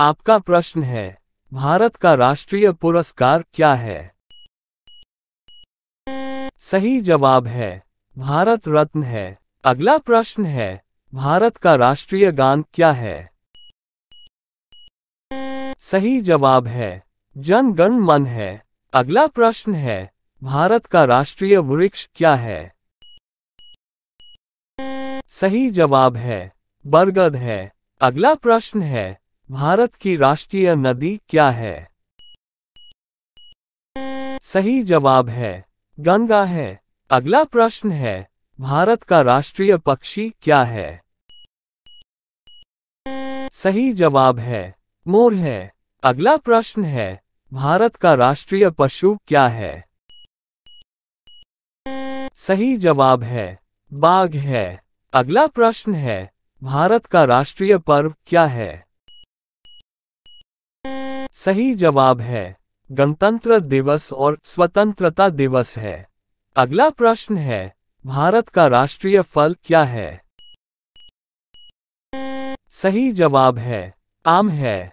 आपका प्रश्न है भारत का राष्ट्रीय पुरस्कार क्या है सही जवाब है भारत रत्न है अगला प्रश्न है भारत का राष्ट्रीय गान क्या है सही जवाब है जन गण मन है अगला प्रश्न है भारत का राष्ट्रीय वृक्ष क्या है सही जवाब है बरगद है अगला प्रश्न है भारत की राष्ट्रीय नदी क्या है सही जवाब है गंगा है अगला प्रश्न है भारत का राष्ट्रीय पक्षी क्या है सही जवाब है मोर है अगला प्रश्न है भारत का राष्ट्रीय पशु क्या है सही जवाब है बाघ है अगला प्रश्न है भारत का राष्ट्रीय पर्व क्या है सही जवाब है गणतंत्र दिवस और स्वतंत्रता दिवस है अगला प्रश्न है भारत का राष्ट्रीय फल क्या है सही जवाब है आम है